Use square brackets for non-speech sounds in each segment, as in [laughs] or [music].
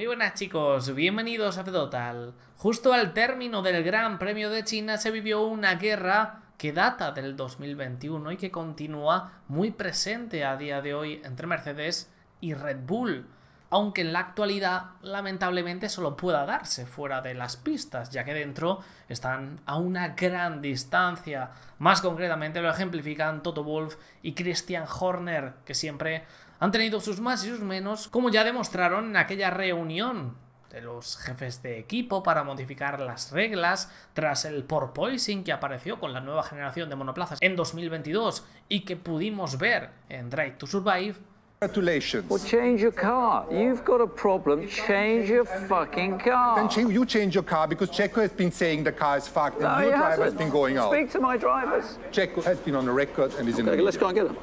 Muy buenas chicos, bienvenidos a total Justo al término del Gran Premio de China se vivió una guerra que data del 2021 y que continúa muy presente a día de hoy entre Mercedes y Red Bull, aunque en la actualidad lamentablemente solo pueda darse fuera de las pistas, ya que dentro están a una gran distancia. Más concretamente lo ejemplifican Toto Wolf y Christian Horner, que siempre han tenido sus más y sus menos, como ya demostraron en aquella reunión de los jefes de equipo para modificar las reglas tras el porpoising que apareció con la nueva generación de monoplazas en 2022 y que pudimos ver en Drive to Survive. Congratulations. Well, change your car. You've got a problem. Change your fucking car. Then change, you change your car because Checo has been saying the car is fucked and no, your driver hasn't. has been going out. Speak to my drivers. Checo has been on the record and is okay, in the. Let's go and get him.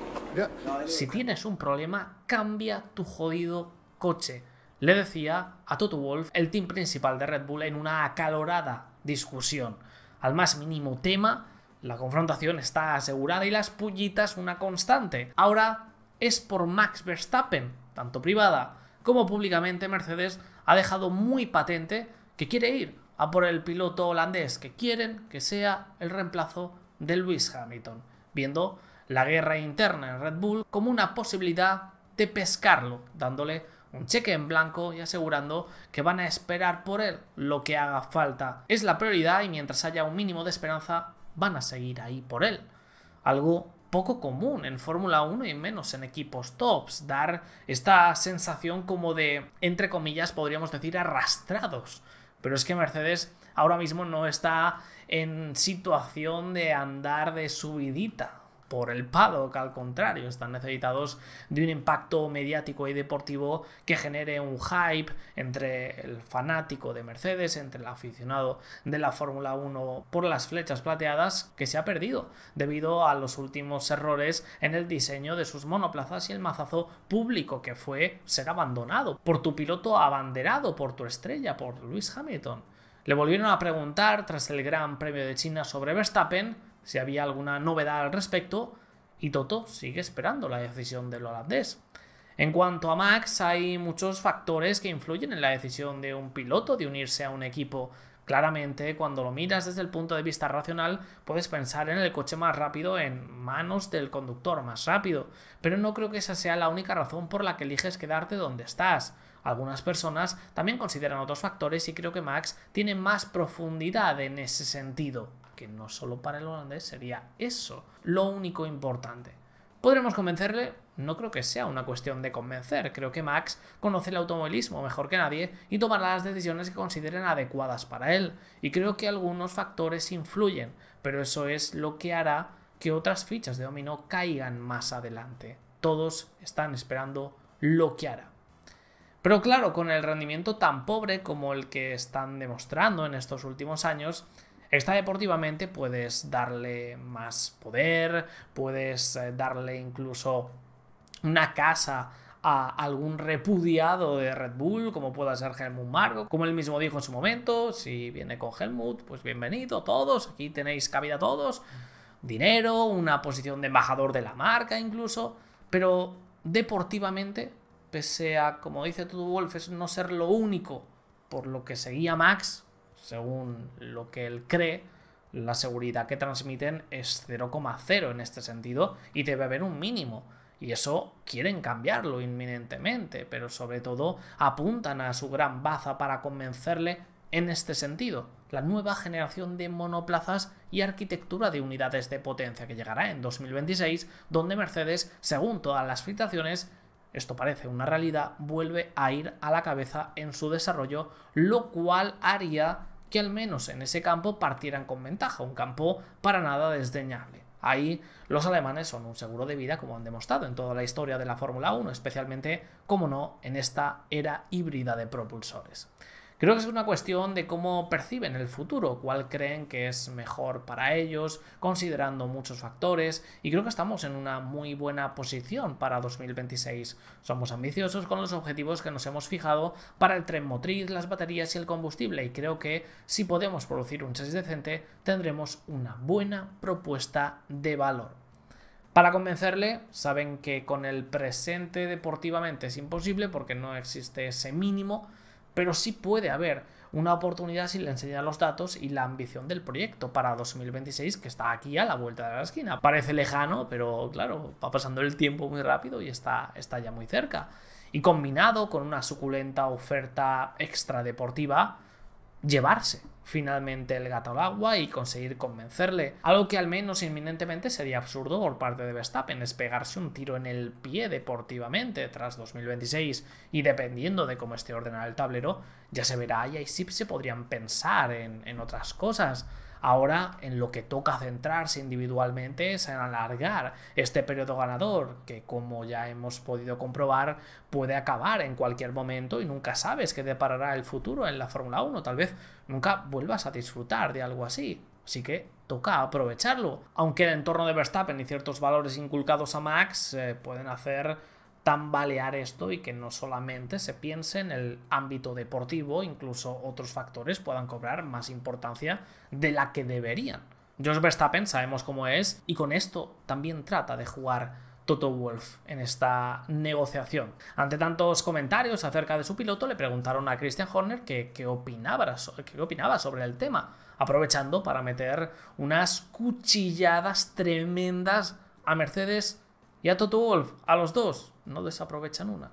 Si tienes un problema, cambia tu jodido coche. Le decía a Toto Wolf, el team principal de Red Bull, en una acalorada discusión. Al más mínimo tema, la confrontación está asegurada y las pullitas una constante. Ahora es por Max Verstappen, tanto privada como públicamente Mercedes ha dejado muy patente que quiere ir a por el piloto holandés, que quieren que sea el reemplazo de Lewis Hamilton, viendo la guerra interna en Red Bull como una posibilidad de pescarlo, dándole un cheque en blanco y asegurando que van a esperar por él lo que haga falta. Es la prioridad y mientras haya un mínimo de esperanza van a seguir ahí por él. Algo poco común en Fórmula 1 y menos en equipos tops, dar esta sensación como de, entre comillas, podríamos decir, arrastrados. Pero es que Mercedes ahora mismo no está en situación de andar de subidita por el paddock, al contrario, están necesitados de un impacto mediático y deportivo que genere un hype entre el fanático de Mercedes, entre el aficionado de la Fórmula 1 por las flechas plateadas que se ha perdido debido a los últimos errores en el diseño de sus monoplazas y el mazazo público que fue ser abandonado por tu piloto abanderado, por tu estrella, por Lewis Hamilton. Le volvieron a preguntar tras el Gran Premio de China sobre Verstappen si había alguna novedad al respecto y Toto sigue esperando la decisión del holandés. En cuanto a Max, hay muchos factores que influyen en la decisión de un piloto de unirse a un equipo. Claramente, cuando lo miras desde el punto de vista racional, puedes pensar en el coche más rápido, en manos del conductor más rápido, pero no creo que esa sea la única razón por la que eliges quedarte donde estás. Algunas personas también consideran otros factores y creo que Max tiene más profundidad en ese sentido que no solo para el holandés sería eso lo único importante. ¿Podremos convencerle? No creo que sea una cuestión de convencer, creo que Max conoce el automovilismo mejor que nadie y tomará las decisiones que consideren adecuadas para él, y creo que algunos factores influyen, pero eso es lo que hará que otras fichas de dominó caigan más adelante. Todos están esperando lo que hará. Pero claro, con el rendimiento tan pobre como el que están demostrando en estos últimos años, Está deportivamente puedes darle más poder, puedes eh, darle incluso una casa a algún repudiado de Red Bull, como pueda ser Helmut Marko, como él mismo dijo en su momento, si viene con Helmut, pues bienvenido todos, aquí tenéis cabida todos, dinero, una posición de embajador de la marca incluso, pero deportivamente, pese a, como dice Tudu Wolf, no ser lo único por lo que seguía Max, según lo que él cree, la seguridad que transmiten es 0,0 en este sentido y debe haber un mínimo. Y eso quieren cambiarlo inminentemente, pero sobre todo apuntan a su gran baza para convencerle en este sentido, la nueva generación de monoplazas y arquitectura de unidades de potencia que llegará en 2026, donde Mercedes, según todas las filtraciones, esto parece una realidad, vuelve a ir a la cabeza en su desarrollo, lo cual haría que al menos en ese campo partieran con ventaja, un campo para nada desdeñable. Ahí los alemanes son un seguro de vida, como han demostrado en toda la historia de la Fórmula 1, especialmente, como no, en esta era híbrida de propulsores. Creo que es una cuestión de cómo perciben el futuro, cuál creen que es mejor para ellos, considerando muchos factores, y creo que estamos en una muy buena posición para 2026. Somos ambiciosos con los objetivos que nos hemos fijado para el tren motriz, las baterías y el combustible, y creo que si podemos producir un chasis decente, tendremos una buena propuesta de valor. Para convencerle, saben que con el presente deportivamente es imposible porque no existe ese mínimo, pero sí puede haber una oportunidad si le enseñan los datos y la ambición del proyecto para 2026 que está aquí a la vuelta de la esquina. Parece lejano, pero claro, va pasando el tiempo muy rápido y está, está ya muy cerca. Y combinado con una suculenta oferta extra deportiva llevarse finalmente el gato al agua y conseguir convencerle, algo que al menos inminentemente sería absurdo por parte de Verstappen, es pegarse un tiro en el pie deportivamente tras 2026 y dependiendo de cómo esté ordenado el tablero, ya se verá y ahí se podrían pensar en, en otras cosas. Ahora en lo que toca centrarse individualmente es en alargar este periodo ganador, que como ya hemos podido comprobar puede acabar en cualquier momento y nunca sabes qué deparará el futuro en la Fórmula 1. Tal vez nunca vuelvas a disfrutar de algo así. Así que toca aprovecharlo. Aunque el entorno de Verstappen y ciertos valores inculcados a Max eh, pueden hacer tambalear esto y que no solamente se piense en el ámbito deportivo, incluso otros factores puedan cobrar más importancia de la que deberían. George Verstappen sabemos cómo es y con esto también trata de jugar Toto Wolf en esta negociación. Ante tantos comentarios acerca de su piloto, le preguntaron a Christian Horner qué opinaba sobre el tema, aprovechando para meter unas cuchilladas tremendas a Mercedes y a Toto Wolf, a los dos, no desaprovechan una.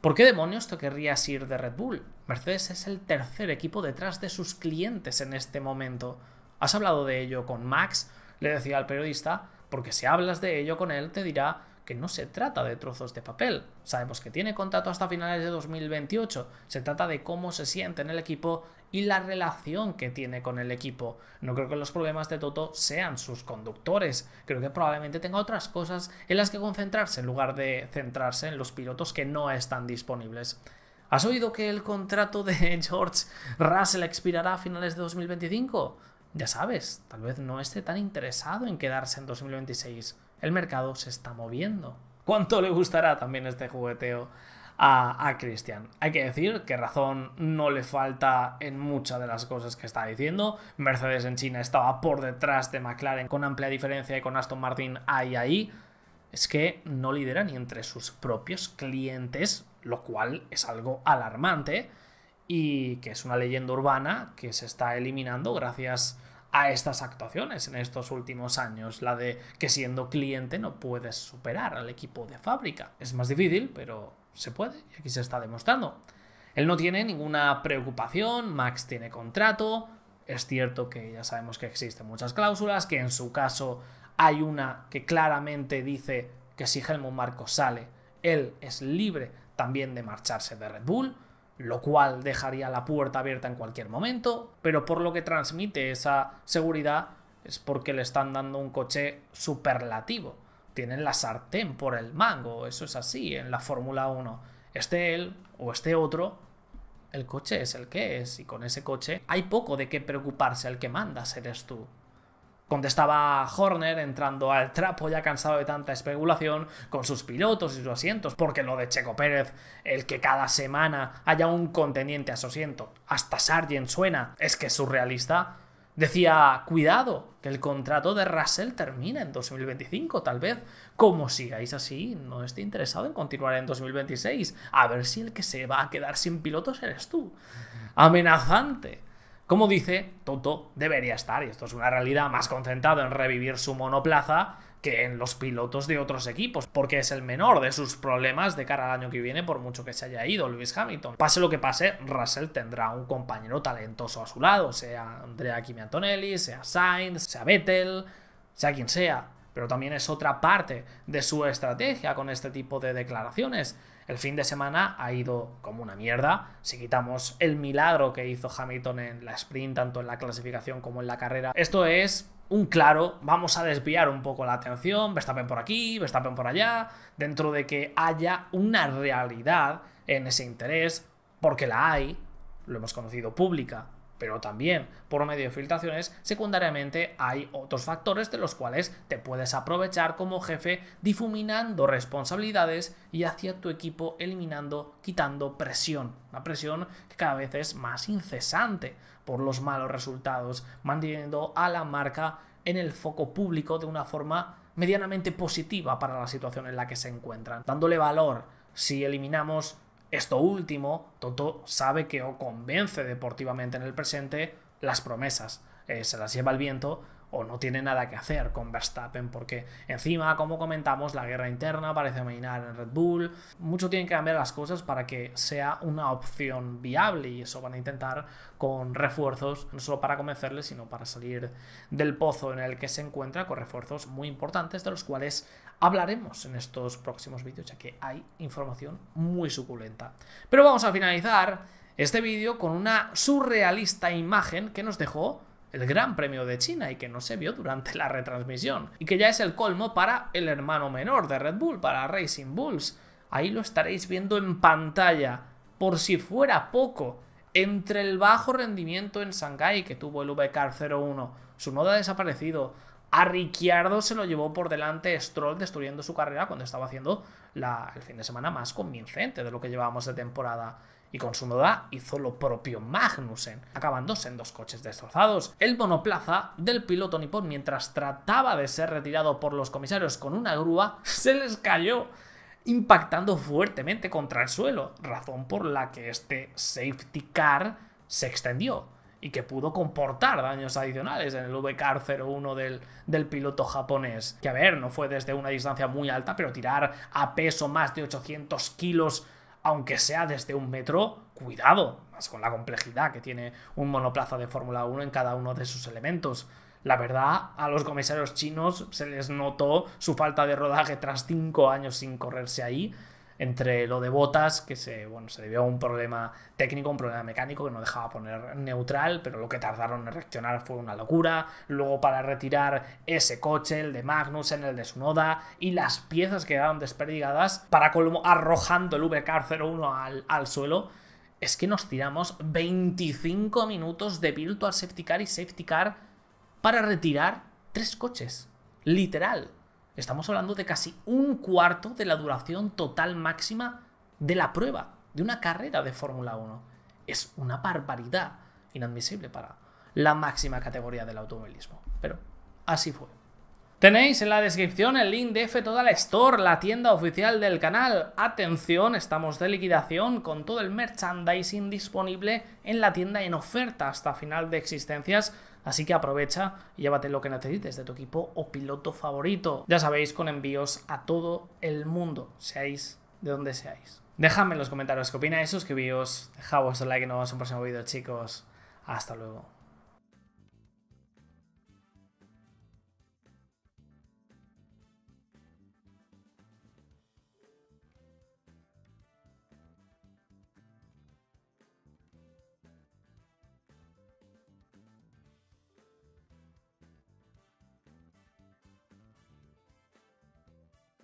¿Por qué demonios te querrías ir de Red Bull? Mercedes es el tercer equipo detrás de sus clientes en este momento. ¿Has hablado de ello con Max? Le decía al periodista, porque si hablas de ello con él te dirá que no se trata de trozos de papel. Sabemos que tiene contrato hasta finales de 2028, se trata de cómo se siente en el equipo y la relación que tiene con el equipo. No creo que los problemas de Toto sean sus conductores, creo que probablemente tenga otras cosas en las que concentrarse en lugar de centrarse en los pilotos que no están disponibles. ¿Has oído que el contrato de [laughs] George Russell expirará a finales de 2025? Ya sabes, tal vez no esté tan interesado en quedarse en 2026 el mercado se está moviendo. ¿Cuánto le gustará también este jugueteo a, a Cristian? Hay que decir que razón no le falta en muchas de las cosas que está diciendo. Mercedes en China estaba por detrás de McLaren con amplia diferencia y con Aston Martin ahí ahí. Es que no lidera ni entre sus propios clientes, lo cual es algo alarmante y que es una leyenda urbana que se está eliminando gracias a estas actuaciones en estos últimos años, la de que siendo cliente no puedes superar al equipo de fábrica. Es más difícil, pero se puede y aquí se está demostrando. Él no tiene ninguna preocupación, Max tiene contrato, es cierto que ya sabemos que existen muchas cláusulas, que en su caso hay una que claramente dice que si Helmut Marco sale, él es libre también de marcharse de Red Bull, lo cual dejaría la puerta abierta en cualquier momento, pero por lo que transmite esa seguridad es porque le están dando un coche superlativo. Tienen la sartén por el mango, eso es así en la Fórmula 1. Este él o este otro, el coche es el que es y con ese coche hay poco de qué preocuparse, el que manda eres tú. Contestaba Horner entrando al trapo ya cansado de tanta especulación con sus pilotos y sus asientos, porque lo de Checo Pérez, el que cada semana haya un contendiente a su asiento, hasta Sargent suena, es que es surrealista. Decía, cuidado, que el contrato de Russell termina en 2025, tal vez. Como sigáis así, no esté interesado en continuar en 2026. A ver si el que se va a quedar sin pilotos eres tú. Amenazante. Como dice, Toto debería estar, y esto es una realidad, más concentrado en revivir su monoplaza que en los pilotos de otros equipos, porque es el menor de sus problemas de cara al año que viene, por mucho que se haya ido Lewis Hamilton. Pase lo que pase, Russell tendrá un compañero talentoso a su lado, sea Andrea Kimi Antonelli, sea Sainz, sea Vettel, sea quien sea pero también es otra parte de su estrategia con este tipo de declaraciones. El fin de semana ha ido como una mierda. Si quitamos el milagro que hizo Hamilton en la sprint, tanto en la clasificación como en la carrera, esto es un claro, vamos a desviar un poco la atención, Verstappen por aquí, Verstappen por allá, dentro de que haya una realidad en ese interés, porque la hay, lo hemos conocido pública, pero también por medio de filtraciones, secundariamente hay otros factores de los cuales te puedes aprovechar como jefe difuminando responsabilidades y hacia tu equipo eliminando, quitando presión, una presión que cada vez es más incesante por los malos resultados, manteniendo a la marca en el foco público de una forma medianamente positiva para la situación en la que se encuentran, dándole valor si eliminamos esto último, Toto sabe que o convence deportivamente en el presente las promesas, eh, se las lleva el viento, o no tiene nada que hacer con Verstappen, porque encima, como comentamos, la guerra interna parece mainar en Red Bull. Mucho tienen que cambiar las cosas para que sea una opción viable y eso van a intentar con refuerzos, no solo para convencerle, sino para salir del pozo en el que se encuentra, con refuerzos muy importantes, de los cuales hablaremos en estos próximos vídeos, ya que hay información muy suculenta. Pero vamos a finalizar este vídeo con una surrealista imagen que nos dejó el Gran Premio de China y que no se vio durante la retransmisión, y que ya es el colmo para el hermano menor de Red Bull, para Racing Bulls. Ahí lo estaréis viendo en pantalla, por si fuera poco, entre el bajo rendimiento en Shanghái que tuvo el vk 01, su ha desaparecido, a Ricciardo se lo llevó por delante Stroll destruyendo su carrera cuando estaba haciendo el fin de semana más convincente de lo que llevábamos de temporada y con su noda hizo lo propio Magnussen, acabándose en dos coches destrozados. El monoplaza del piloto nipón, mientras trataba de ser retirado por los comisarios con una grúa, se les cayó impactando fuertemente contra el suelo, razón por la que este safety car se extendió y que pudo comportar daños adicionales en el VCAR 01 del, del piloto japonés. Que a ver, no fue desde una distancia muy alta, pero tirar a peso más de 800 kilos aunque sea desde un metro, cuidado, más con la complejidad que tiene un monoplaza de Fórmula 1 en cada uno de sus elementos. La verdad, a los comisarios chinos se les notó su falta de rodaje tras cinco años sin correrse ahí entre lo de Botas, que se, bueno, se debió a un problema técnico, un problema mecánico que no dejaba poner neutral, pero lo que tardaron en reaccionar fue una locura. Luego para retirar ese coche, el de en el de Sunoda, y las piezas quedaron desperdigadas, para colmo arrojando el VK 01 al, al suelo es que nos tiramos 25 minutos de virtual safety car y safety car para retirar tres coches. Literal. Estamos hablando de casi un cuarto de la duración total máxima de la prueba, de una carrera de Fórmula 1. Es una barbaridad inadmisible para la máxima categoría del automovilismo. Pero así fue. Tenéis en la descripción el link de F Total Store, la tienda oficial del canal. Atención, estamos de liquidación con todo el merchandising disponible en la tienda en oferta hasta final de existencias Así que aprovecha y llévate lo que necesites de tu equipo o piloto favorito. Ya sabéis, con envíos a todo el mundo, seáis de donde seáis. Dejadme en los comentarios qué opináis, suscribíos, dejad vuestro like y nos vemos en un próximo vídeo, chicos. Hasta luego.